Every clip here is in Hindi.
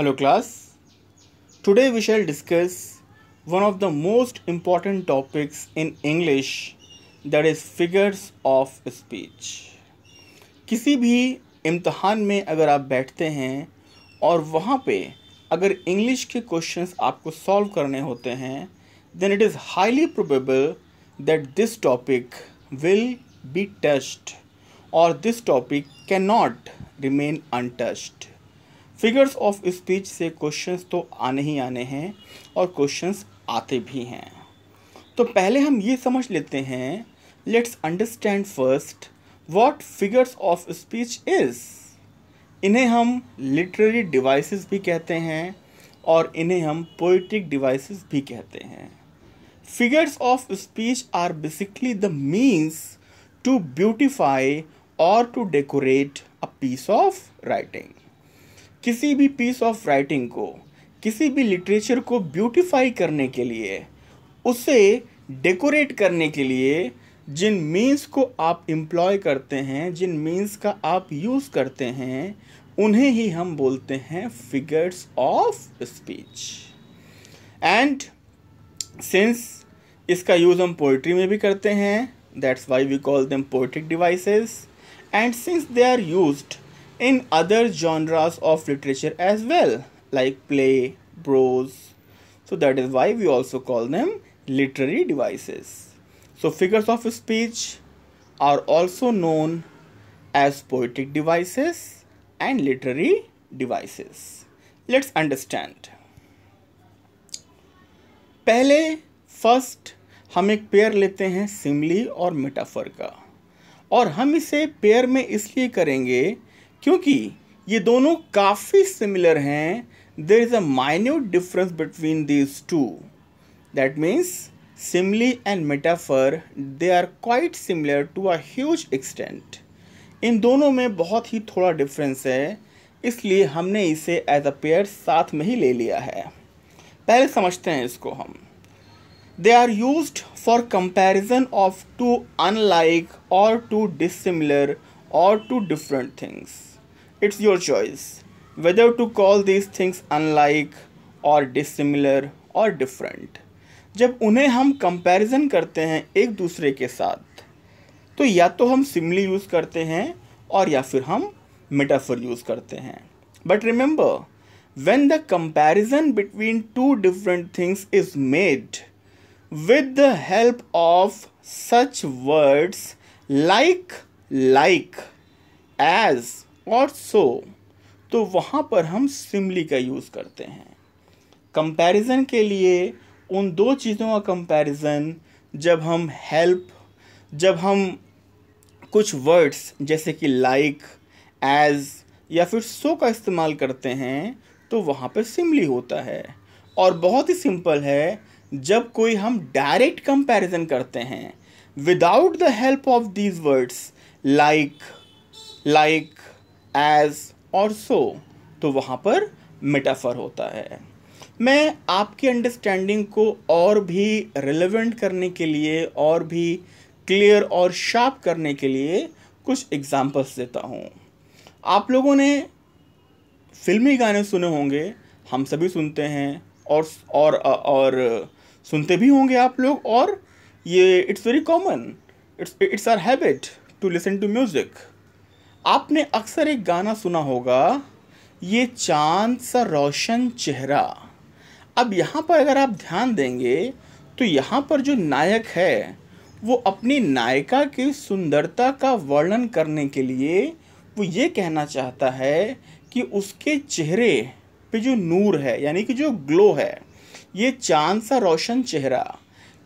Hello class. Today we shall discuss one of the most important topics in English that is figures of speech. किसी भी इम्तहान में अगर आप बैठते हैं और वहाँ पे अगर इंग्लिश के क्वेश्चंस आपको सॉल्व करने होते हैं then it is highly probable that this topic will be touched और this topic cannot remain untouched figures of speech से क्वेश्चंस तो आने ही आने हैं और क्वेश्चंस आते भी हैं तो पहले हम ये समझ लेते हैं let's understand first what figures of speech is इन्हें हम लिटरेरी डिवाइसेस भी कहते हैं और इन्हें हम पोइटिक डिवाइसेस भी कहते हैं figures of speech are basically the means to beautify और to decorate a piece of writing किसी भी पीस ऑफ राइटिंग को किसी भी लिटरेचर को ब्यूटिफाई करने के लिए उसे डेकोरेट करने के लिए जिन मीन्स को आप एम्प्लॉय करते हैं जिन मीन्स का आप यूज़ करते हैं उन्हें ही हम बोलते हैं figures of speech and since इसका यूज़ हम पोइट्री में भी करते हैं that's why we call them poetic devices and since they are used in other genres of literature as well like play prose so that is why we also call them literary devices so figures of speech are also known as poetic devices and literary devices let's understand पहले फर्स्ट हम एक पेयर लेते हैं सिमली और मेटाफर का और हम इसे पेयर में इसलिए करेंगे क्योंकि ये दोनों काफ़ी सिमिलर हैं there is a minute difference between these two that means simile and metaphor they are quite similar to a huge extent इन दोनों में बहुत ही थोड़ा डिफरेंस है इसलिए हमने इसे एज अ पेयर साथ में ही ले लिया है पहले समझते हैं इसको हम they are use for comparison of two unlike और टू डिसिमिलर और two different things it's your choice whether to call these things unlike or dissimilar or different. जब उन्हें हम कंपैरिजन करते हैं एक दूसरे के साथ तो या तो हम सिमली यूज़ करते हैं और या फिर हम मेटाफर यूज़ करते हैं but remember when the comparison between two different things is made with the help of such words like like as और सो तो वहाँ पर हम सिमली का यूज़ करते हैं कंपैरिजन के लिए उन दो चीज़ों का कंपैरिजन जब हम हेल्प जब हम कुछ वर्ड्स जैसे कि लाइक एज या फिर सो का इस्तेमाल करते हैं तो वहाँ पर सिमली होता है और बहुत ही सिंपल है जब कोई हम डायरेक्ट कंपैरिजन करते हैं without the help of these words like like as और सो तो वहाँ पर मेटाफर होता है मैं आपकी अंडरस्टैंडिंग को और भी रिलेवेंट करने के लिए और भी क्लियर और शार्प करने के लिए कुछ एग्जांपल्स देता हूँ आप लोगों ने फिल्मी गाने सुने होंगे हम सभी सुनते हैं और और और सुनते भी होंगे आप लोग और ये it's very common it's it's our habit to listen to music आपने अक्सर एक गाना सुना होगा ये चांद सा रोशन चेहरा अब यहाँ पर अगर आप ध्यान देंगे तो यहाँ पर जो नायक है वो अपनी नायिका की सुंदरता का वर्णन करने के लिए वो ये कहना चाहता है कि उसके चेहरे पे जो नूर है यानी कि जो ग्लो है ये चांद सा रोशन चेहरा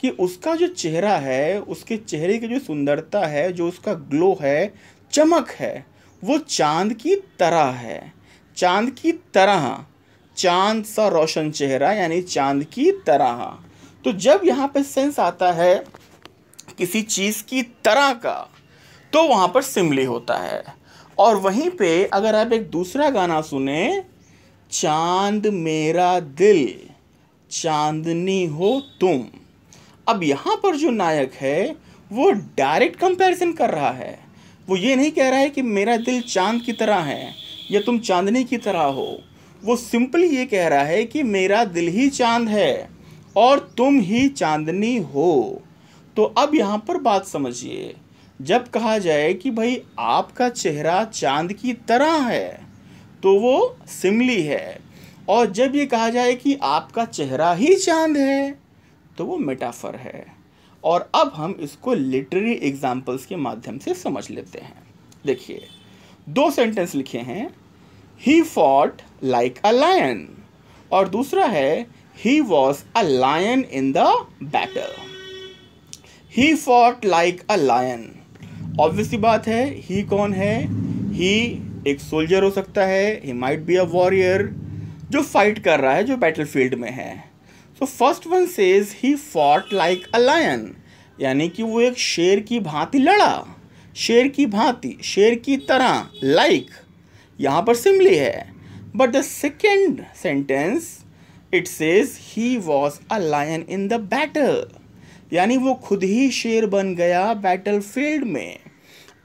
कि उसका जो चेहरा है उसके चेहरे की जो सुंदरता है जो उसका ग्लो है चमक है वो चांद की तरह है चांद की तरह चांद सा रोशन चेहरा यानी चांद की तरह तो जब यहाँ पे सेंस आता है किसी चीज़ की तरह का तो वहाँ पर सिमली होता है और वहीं पे अगर आप एक दूसरा गाना सुने चांद मेरा दिल चांदनी हो तुम अब यहाँ पर जो नायक है वो डायरेक्ट कंपैरिजन कर रहा है वो ये नहीं कह रहा है कि मेरा दिल चांद की तरह है या तुम चांदनी की तरह हो वो सिंपली ये कह रहा है कि मेरा दिल ही चांद है और तुम ही चांदनी हो तो अब यहाँ पर बात समझिए जब कहा जाए कि भाई आपका चेहरा चांद की तरह है तो वो सिमली है और जब ये कहा जाए कि आपका चेहरा ही चांद है तो वो मेटाफर है और अब हम इसको लिटरेरी एग्जाम्पल्स के माध्यम से समझ लेते हैं देखिए दो सेंटेंस लिखे हैं he fought like a lion और दूसरा है he was a lion in the battle he fought like a lion obviously बात है ही कौन है ही एक सोल्जर हो सकता है he might be a warrior जो फाइट कर रहा है जो बैटल फील्ड में है so first one says he fought like a lion यानी कि वो एक शेर की भांति लड़ा शेर की भांति शेर की तरह लाइक like, यहाँ पर सिमली है but the second sentence it says he was a lion in the battle यानी वो खुद ही शेर बन गया बैटल फील्ड में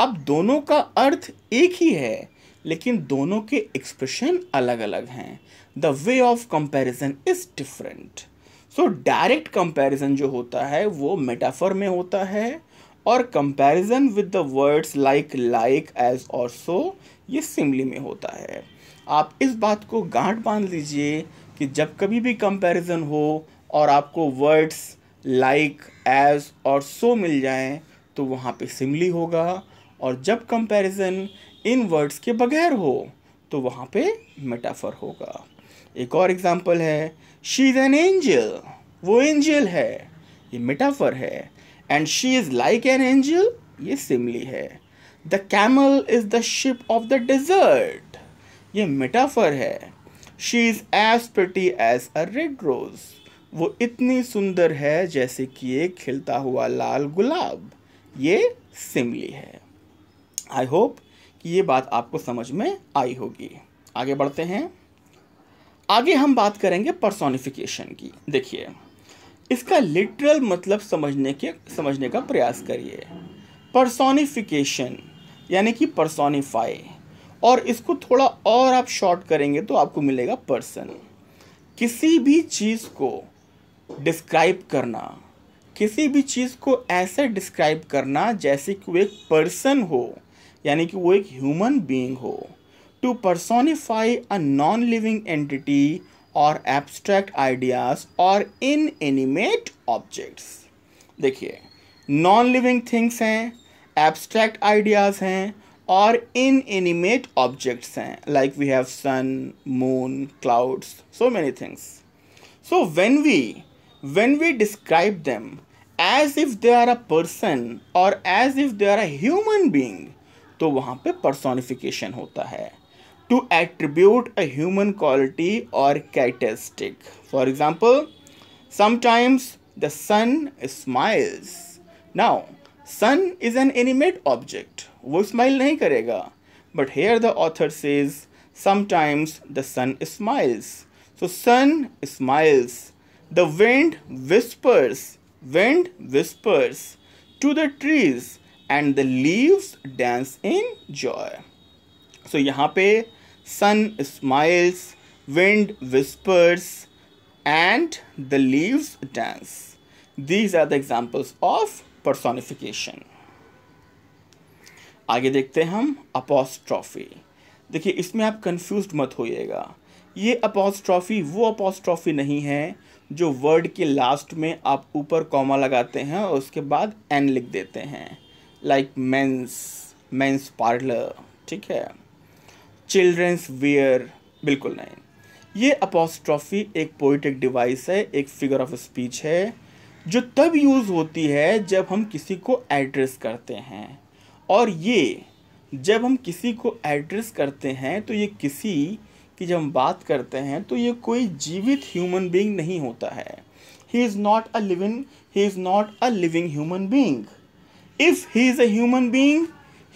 अब दोनों का अर्थ एक ही है लेकिन दोनों के एक्सप्रेशन अलग अलग हैं the way of comparison is different so direct comparison जो होता है वो मेटाफर में होता है और comparison with the words like like as और सो ये सिमली में होता है आप इस बात को गांठ बांध लीजिए कि जब कभी भी कंपैरिजन हो और आपको वर्ड्स लाइक एज और सो मिल जाएं तो वहाँ पे सिमली होगा और जब कंपैरिजन इन वर्ड्स के बगैर हो तो वहाँ पे मेटाफर होगा एक और एग्जाम्पल है शी इज़ एन एंजल वो एंजल है ये मिटाफर है and she is like an angel ये सिमली है the camel is the ship of the desert ये मिटाफर है she is as pretty as a red rose वो इतनी सुंदर है जैसे कि एक खिलता हुआ लाल गुलाब ये सिमली है आई होप कि ये बात आपको समझ में आई होगी आगे बढ़ते हैं आगे हम बात करेंगे पर्सोनिफिकेशन की देखिए इसका लिटरल मतलब समझने के समझने का प्रयास करिए पर्सोनिफिकेशन यानी कि पर्सोनिफाई और इसको थोड़ा और आप शॉर्ट करेंगे तो आपको मिलेगा पर्सन किसी भी चीज़ को डिस्क्राइब करना किसी भी चीज़ को ऐसे डिस्क्राइब करना जैसे कि वो एक पर्सन हो यानी कि वो एक ह्यूमन बीइंग हो to personify a non living entity और एब्स्ट्रैक्ट आइडियाज और इन एनिमेट ऑब्जेक्ट्स देखिए नॉन लिविंग थिंग्स हैं एब्स्ट्रैक्ट आइडियाज हैं और इन एनिमेट ऑब्जेक्ट्स हैं like we have sun moon clouds so many things so when we when we describe them as if they are a person और as if they are a human being तो वहाँ पे परसोनिफिकेशन होता है to attribute a human quality or characteristic. For example, sometimes the sun smiles. Now, sun is an animate object. वो smile नहीं करेगा. But here the author says sometimes the sun smiles. So sun smiles. The wind whispers. Wind whispers to the trees and the leaves dance in joy. So यहाँ पे sun smiles, wind whispers, and the leaves dance. These are the examples of personification. आगे देखते हैं हम अपॉस्ट्रॉफी देखिए इसमें आप कंफ्यूज मत होइएगा ये अपॉस्ट्रॉफी वो अपॉस्ट्रॉफी नहीं है जो वर्ड के लास्ट में आप ऊपर कॉमा लगाते हैं और उसके बाद एन लिख देते हैं लाइक मेंस मेंस पार्लर ठीक है चिल्ड्रंस वेयर बिल्कुल नहीं ये अपोस्ट्रॉफी एक पोइटिक डिवाइस है एक फिगर ऑफ स्पीच है जो तब यूज़ होती है जब हम किसी को एड्रेस करते हैं और ये जब हम किसी को एड्रेस करते हैं तो ये किसी की जब हम बात करते हैं तो ये कोई जीवित ह्यूमन बींग नहीं होता है he is not a living he is not a living human being if he is a human being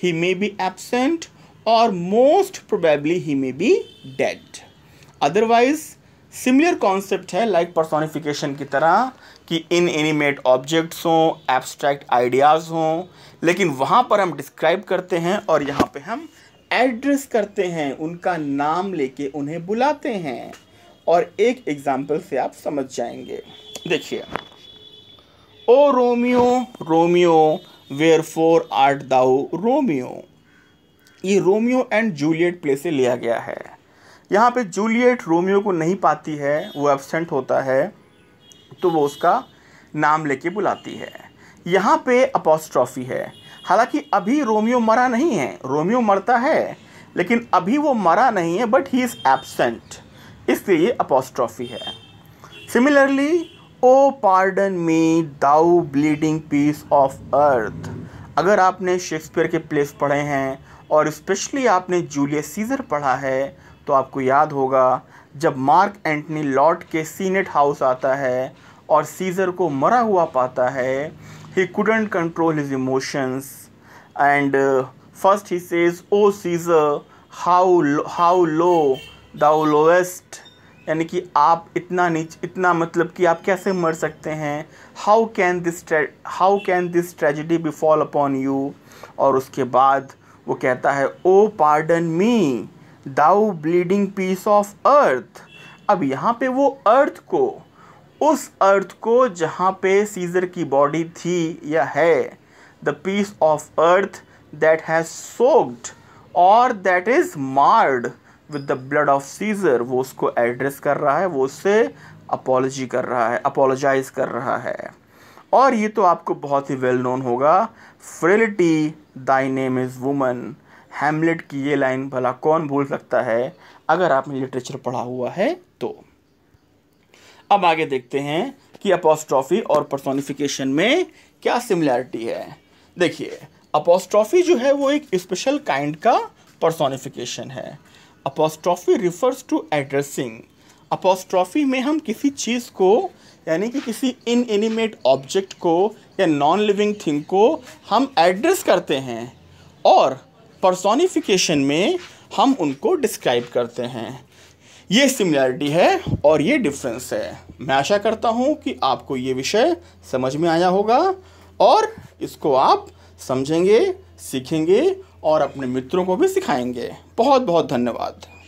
he may be absent और most probably he may be dead otherwise similar concept है लाइक like पर्सोनिफिकेशन की तरह कि इन एनिमेट ऑब्जेक्ट्स हों एब्स्ट्रैक्ट आइडियाज़ हों लेकिन वहाँ पर हम डिस्क्राइब करते हैं और यहाँ पे हम एड्रेस करते हैं उनका नाम लेके उन्हें बुलाते हैं और एक एग्जाम्पल से आप समझ जाएंगे देखिए O Romeo Romeo wherefore art thou Romeo ये रोमियो एंड जूलियट प्ले से लिया गया है यहाँ पे जूलियट रोमियो को नहीं पाती है वो एबसेंट होता है तो वो उसका नाम लेके बुलाती है यहाँ पे अपोस्ट्रॉफी है हालांकि अभी रोमियो मरा नहीं है रोमियो मरता है लेकिन अभी वो मरा नहीं है बट ही इज़ एबसेंट इसलिए ये अपोस्ट्रॉफी है similarly O pardon me thou bleeding piece of earth अगर आपने शेक्सपियर के प्लेस पढ़े हैं और स्पेशली आपने जूलियस सीज़र पढ़ा है तो आपको याद होगा जब मार्क एंटनी लॉर्ड के सीनेट हाउस आता है और सीज़र को मरा हुआ पाता है he couldn't control his emotions and first he says O Caesar how how low thou lowest यानी कि आप इतना नीच इतना मतलब कि आप कैसे मर सकते हैं how can this how can this tragedy befall upon you और उसके बाद वो कहता है O pardon me thou bleeding piece of earth अब यहाँ पे वो अर्थ को उस अर्थ को जहाँ पे सीजर की बॉडी थी या है the piece of earth that has soaked और that is marred with the blood of Caesar वो उसको एड्रेस कर रहा है वो उससे अपोलॉजी कर रहा है अपोलोजाइज कर रहा है और ये तो आपको बहुत ही वेल नोन होगा frailty thy name is woman Hamlet की ये लाइन भला कौन भूल सकता है अगर आपने लिटरेचर पढ़ा हुआ है तो अब आगे देखते हैं कि अपोस्ट्रॉफी और पर्सोनिफिकेशन में क्या सिमिलैरिटी है देखिए अपोस्ट्रॉफी जो है वो एक स्पेशल काइंड का पर्सोनिफिकेशन है apostrophe refers to addressing apostrophe में हम किसी चीज़ को यानी कि किसी इन एनिमेट ऑब्जेक्ट को या नॉन लिविंग थिंग को हम एड्रेस करते हैं और पर्सोनिफिकेशन में हम उनको डिस्क्राइब करते हैं ये सिमिलैरिटी है और ये डिफरेंस है मैं आशा करता हूँ कि आपको ये विषय समझ में आया होगा और इसको आप समझेंगे सीखेंगे और अपने मित्रों को भी सिखाएंगे बहुत बहुत धन्यवाद